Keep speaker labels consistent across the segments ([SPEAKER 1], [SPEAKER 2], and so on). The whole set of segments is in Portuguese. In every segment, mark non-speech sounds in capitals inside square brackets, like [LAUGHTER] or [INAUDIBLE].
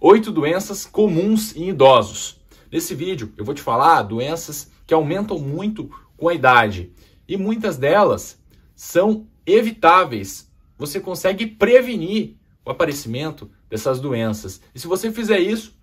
[SPEAKER 1] oito doenças comuns em idosos. Nesse vídeo eu vou te falar doenças que aumentam muito com a idade e muitas delas são evitáveis. Você consegue prevenir o aparecimento dessas doenças. E se você fizer isso,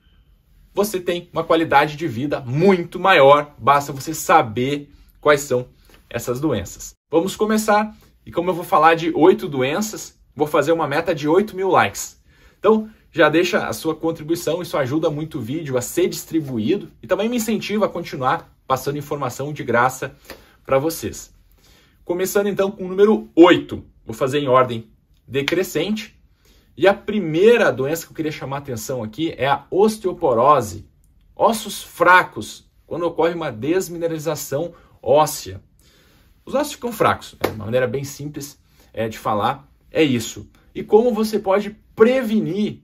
[SPEAKER 1] você tem uma qualidade de vida muito maior, basta você saber quais são essas doenças. Vamos começar e como eu vou falar de oito doenças, vou fazer uma meta de 8 mil likes. Então, já deixa a sua contribuição, isso ajuda muito o vídeo a ser distribuído e também me incentiva a continuar passando informação de graça para vocês. Começando então com o número 8, vou fazer em ordem decrescente. E a primeira doença que eu queria chamar a atenção aqui é a osteoporose. Ossos fracos, quando ocorre uma desmineralização óssea. Os ossos ficam fracos, é uma maneira bem simples é, de falar, é isso. E como você pode prevenir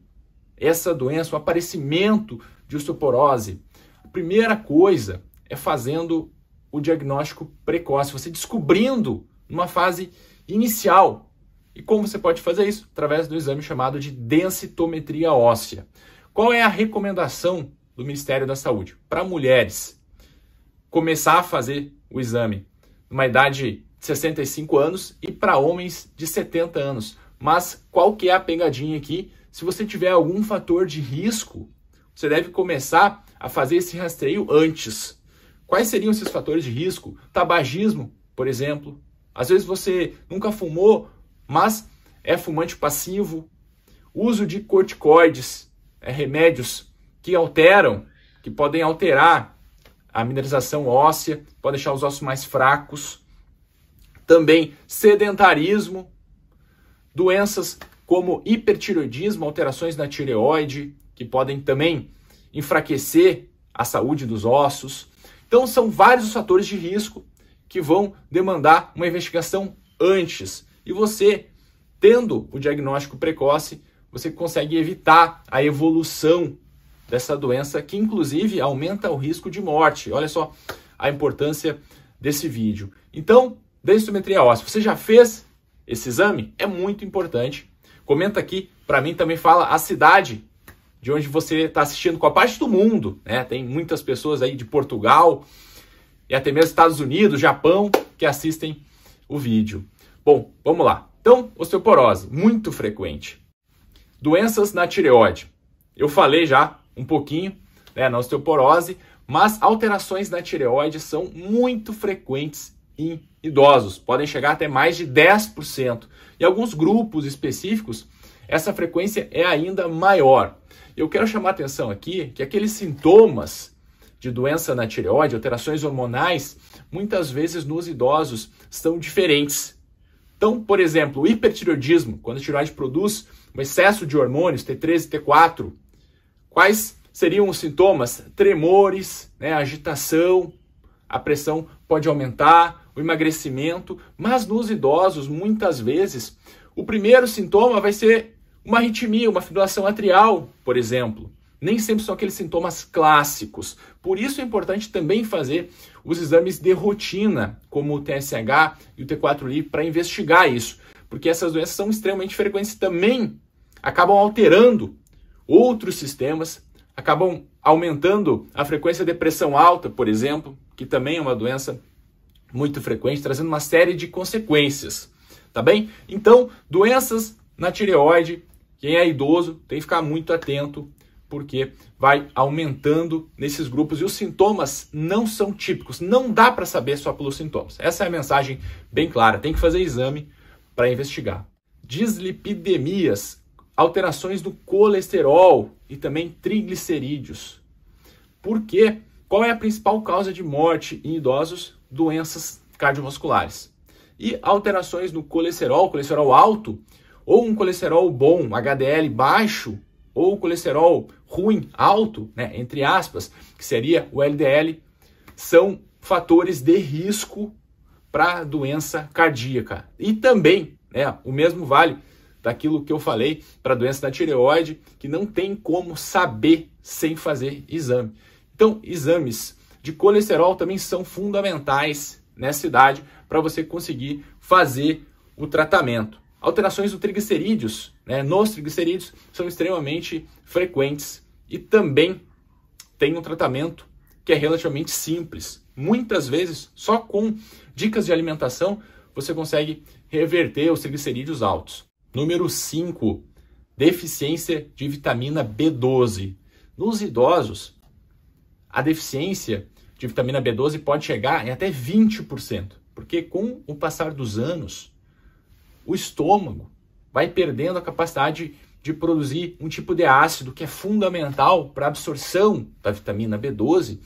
[SPEAKER 1] essa doença, o aparecimento de osteoporose? A primeira coisa é fazendo o diagnóstico precoce, você descobrindo numa fase inicial. E como você pode fazer isso? Através do exame chamado de densitometria óssea. Qual é a recomendação do Ministério da Saúde? Para mulheres, começar a fazer o exame numa idade de 65 anos e para homens de 70 anos. Mas qual que é a pegadinha aqui? se você tiver algum fator de risco, você deve começar a fazer esse rastreio antes. Quais seriam esses fatores de risco? Tabagismo, por exemplo. Às vezes você nunca fumou, mas é fumante passivo. Uso de corticoides, é, remédios que alteram, que podem alterar a mineralização óssea, pode deixar os ossos mais fracos. Também sedentarismo, doenças como hipertiroidismo, alterações na tireoide, que podem também enfraquecer a saúde dos ossos. Então, são vários os fatores de risco que vão demandar uma investigação antes. E você, tendo o diagnóstico precoce, você consegue evitar a evolução dessa doença, que inclusive aumenta o risco de morte. Olha só a importância desse vídeo. Então, densitometria óssea, você já fez esse exame? É muito importante Comenta aqui, para mim também fala a cidade de onde você está assistindo, com a parte do mundo, né? Tem muitas pessoas aí de Portugal e até mesmo Estados Unidos, Japão, que assistem o vídeo. Bom, vamos lá. Então, osteoporose, muito frequente. Doenças na tireoide. Eu falei já um pouquinho né, na osteoporose, mas alterações na tireoide são muito frequentes em idosos. Podem chegar até mais de 10%. Em alguns grupos específicos, essa frequência é ainda maior. Eu quero chamar atenção aqui que aqueles sintomas de doença na tireoide, alterações hormonais, muitas vezes nos idosos são diferentes. Então, por exemplo, o hipertireoidismo, quando a tireoide produz um excesso de hormônios, T3 e T4, quais seriam os sintomas? Tremores, né, agitação, a pressão pode aumentar, o emagrecimento, mas nos idosos, muitas vezes, o primeiro sintoma vai ser uma arritmia, uma fibrilação atrial, por exemplo. Nem sempre são aqueles sintomas clássicos. Por isso é importante também fazer os exames de rotina, como o TSH e o T4-LI, para investigar isso. Porque essas doenças são extremamente frequentes e também acabam alterando outros sistemas, acabam aumentando a frequência de pressão alta, por exemplo, que também é uma doença muito frequente, trazendo uma série de consequências, tá bem? Então, doenças na tireoide, quem é idoso tem que ficar muito atento, porque vai aumentando nesses grupos e os sintomas não são típicos, não dá para saber só pelos sintomas. Essa é a mensagem bem clara, tem que fazer exame para investigar. Dislipidemias, alterações do colesterol e também triglicerídeos. Por quê? Qual é a principal causa de morte em idosos? doenças cardiovasculares. E alterações no colesterol, colesterol alto, ou um colesterol bom, HDL baixo, ou colesterol ruim, alto, né, entre aspas, que seria o LDL, são fatores de risco para doença cardíaca. E também, né, o mesmo vale daquilo que eu falei para doença da tireoide, que não tem como saber sem fazer exame. Então, exames de colesterol também são fundamentais nessa idade para você conseguir fazer o tratamento. Alterações do triglicerídeos, né, nos triglicerídeos, são extremamente frequentes e também tem um tratamento que é relativamente simples. Muitas vezes, só com dicas de alimentação, você consegue reverter os triglicerídeos altos. Número 5, deficiência de vitamina B12. Nos idosos, a deficiência de vitamina B12 pode chegar em até 20%, porque com o passar dos anos, o estômago vai perdendo a capacidade de produzir um tipo de ácido que é fundamental para a absorção da vitamina B12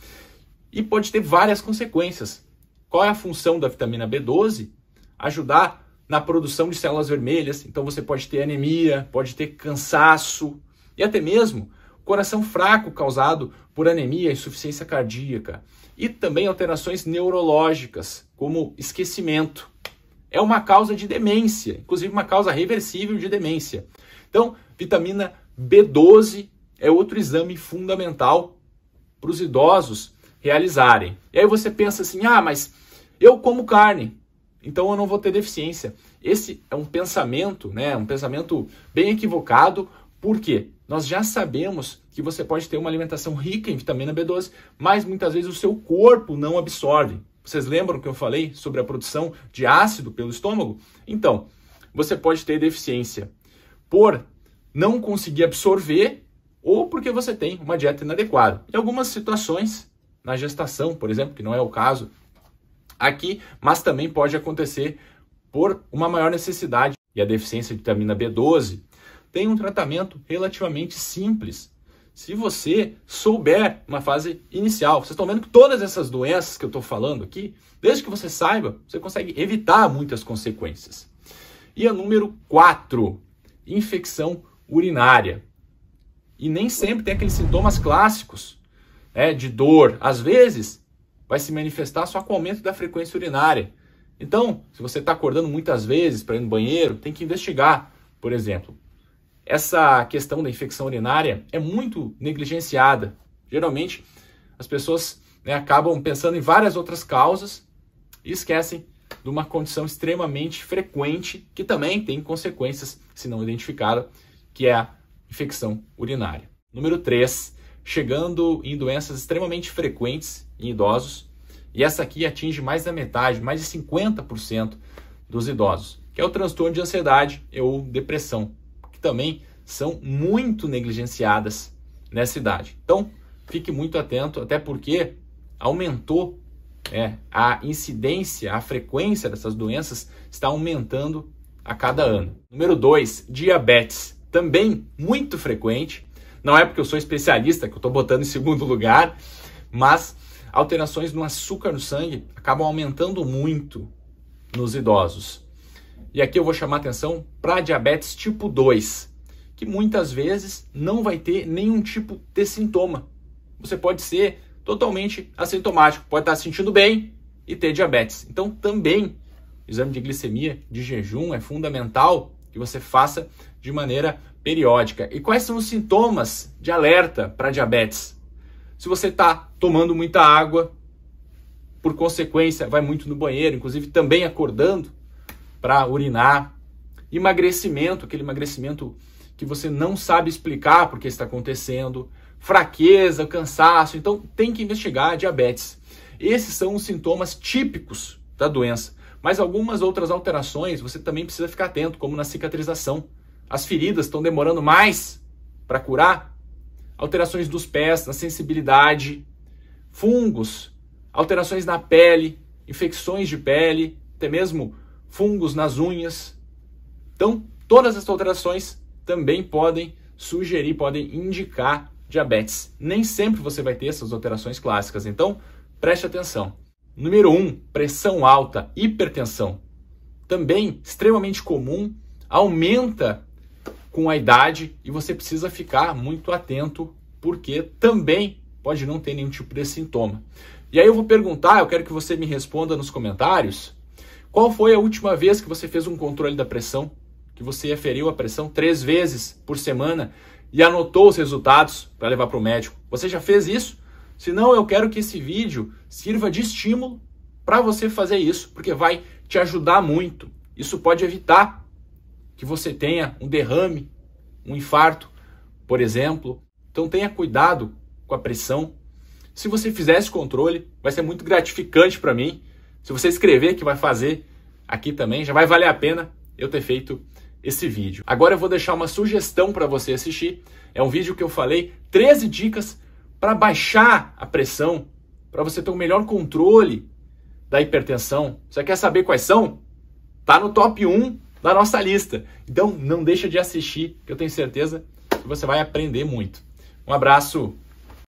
[SPEAKER 1] e pode ter várias consequências. Qual é a função da vitamina B12? Ajudar na produção de células vermelhas, então você pode ter anemia, pode ter cansaço e até mesmo coração fraco causado por anemia, insuficiência cardíaca e também alterações neurológicas, como esquecimento. É uma causa de demência, inclusive uma causa reversível de demência. Então, vitamina B12 é outro exame fundamental para os idosos realizarem. E aí você pensa assim: ah, mas eu como carne, então eu não vou ter deficiência. Esse é um pensamento, né, um pensamento bem equivocado, por quê? Nós já sabemos que você pode ter uma alimentação rica em vitamina B12, mas muitas vezes o seu corpo não absorve. Vocês lembram que eu falei sobre a produção de ácido pelo estômago? Então, você pode ter deficiência por não conseguir absorver ou porque você tem uma dieta inadequada. Em algumas situações, na gestação, por exemplo, que não é o caso aqui, mas também pode acontecer por uma maior necessidade e a deficiência de vitamina B12 tem um tratamento relativamente simples. Se você souber uma fase inicial, vocês estão vendo que todas essas doenças que eu estou falando aqui, desde que você saiba, você consegue evitar muitas consequências. E a número 4, infecção urinária. E nem sempre tem aqueles sintomas clássicos né, de dor. Às vezes, vai se manifestar só com o aumento da frequência urinária. Então, se você está acordando muitas vezes para ir no banheiro, tem que investigar, por exemplo, essa questão da infecção urinária é muito negligenciada. Geralmente, as pessoas né, acabam pensando em várias outras causas e esquecem de uma condição extremamente frequente que também tem consequências, se não identificada, que é a infecção urinária. Número 3, chegando em doenças extremamente frequentes em idosos, e essa aqui atinge mais da metade, mais de 50% dos idosos, que é o transtorno de ansiedade ou depressão também são muito negligenciadas nessa idade. Então, fique muito atento, até porque aumentou é, a incidência, a frequência dessas doenças está aumentando a cada ano. Número 2, diabetes. Também muito frequente. Não é porque eu sou especialista que eu estou botando em segundo [LAUGHS] lugar, mas alterações no açúcar no sangue acabam aumentando muito nos idosos. E aqui eu vou chamar atenção para diabetes tipo 2, que muitas vezes não vai ter nenhum tipo de sintoma. Você pode ser totalmente assintomático, pode estar tá sentindo bem e ter diabetes. Então também o exame de glicemia de jejum é fundamental que você faça de maneira periódica. E quais são os sintomas de alerta para diabetes? Se você está tomando muita água, por consequência, vai muito no banheiro, inclusive também acordando, para urinar, emagrecimento, aquele emagrecimento que você não sabe explicar porque está acontecendo, fraqueza, cansaço. Então tem que investigar a diabetes. Esses são os sintomas típicos da doença. Mas algumas outras alterações você também precisa ficar atento, como na cicatrização. As feridas estão demorando mais para curar. Alterações dos pés, na sensibilidade, fungos, alterações na pele, infecções de pele, até mesmo fungos nas unhas. Então, todas essas alterações também podem sugerir, podem indicar diabetes. Nem sempre você vai ter essas alterações clássicas, então preste atenção. Número 1, um, pressão alta, hipertensão. Também extremamente comum, aumenta com a idade e você precisa ficar muito atento porque também pode não ter nenhum tipo de sintoma. E aí eu vou perguntar, eu quero que você me responda nos comentários, qual foi a última vez que você fez um controle da pressão? Que você aferiu a pressão três vezes por semana e anotou os resultados para levar para o médico? Você já fez isso? Se não, eu quero que esse vídeo sirva de estímulo para você fazer isso, porque vai te ajudar muito. Isso pode evitar que você tenha um derrame, um infarto, por exemplo. Então tenha cuidado com a pressão. Se você fizer esse controle, vai ser muito gratificante para mim se você escrever que vai fazer aqui também, já vai valer a pena eu ter feito esse vídeo. Agora eu vou deixar uma sugestão para você assistir. É um vídeo que eu falei 13 dicas para baixar a pressão, para você ter um melhor controle da hipertensão. Você quer saber quais são? Tá no top 1 da nossa lista. Então não deixa de assistir, que eu tenho certeza que você vai aprender muito. Um abraço.